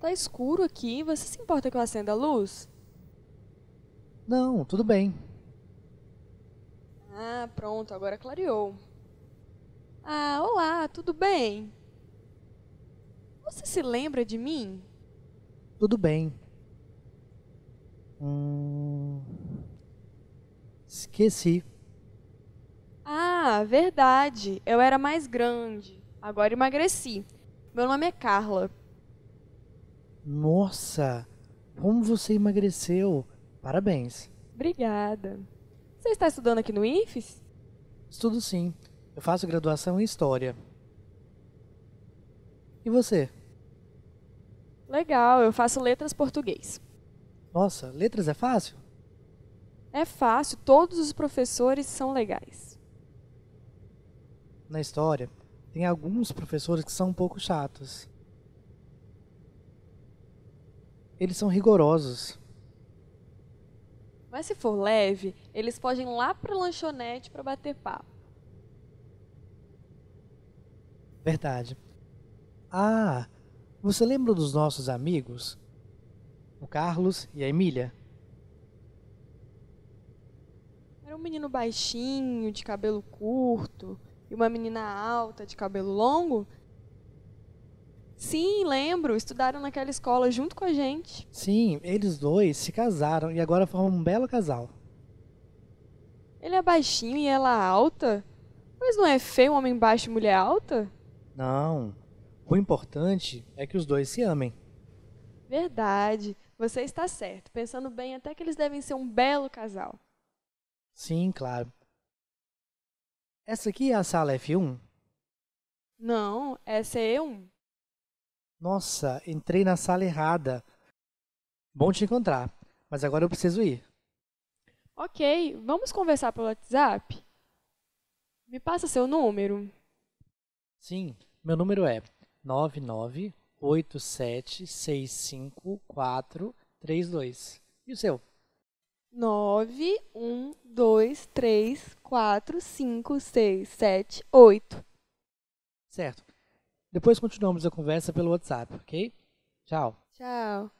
Tá escuro aqui, você se importa que eu acenda a luz? Não, tudo bem. Ah, pronto, agora clareou. Ah, olá, tudo bem? Você se lembra de mim? Tudo bem. Hum... Esqueci. Ah, verdade. Eu era mais grande. Agora emagreci. Meu nome é Carla. Nossa, como você emagreceu! Parabéns. Obrigada. Você está estudando aqui no IFES? Estudo sim. Eu faço graduação em História. E você? Legal, eu faço letras português. Nossa, letras é fácil? É fácil, todos os professores são legais. Na história, tem alguns professores que são um pouco chatos. Eles são rigorosos. Mas se for leve, eles podem ir lá para a lanchonete para bater papo. Verdade. Ah, você lembra dos nossos amigos? O Carlos e a Emília? Era um menino baixinho, de cabelo curto, e uma menina alta, de cabelo longo, Sim, lembro. Estudaram naquela escola junto com a gente. Sim, eles dois se casaram e agora formam um belo casal. Ele é baixinho e ela alta? Mas não é feio um homem baixo e mulher alta? Não. O importante é que os dois se amem. Verdade. Você está certo. Pensando bem, até que eles devem ser um belo casal. Sim, claro. Essa aqui é a sala F1? Não, essa é E1. Nossa, entrei na sala errada. Bom te encontrar, mas agora eu preciso ir. Ok, vamos conversar pelo WhatsApp? Me passa seu número. Sim, meu número é 998765432. E o seu? 912345678. Certo. Depois continuamos a conversa pelo WhatsApp, ok? Tchau. Tchau.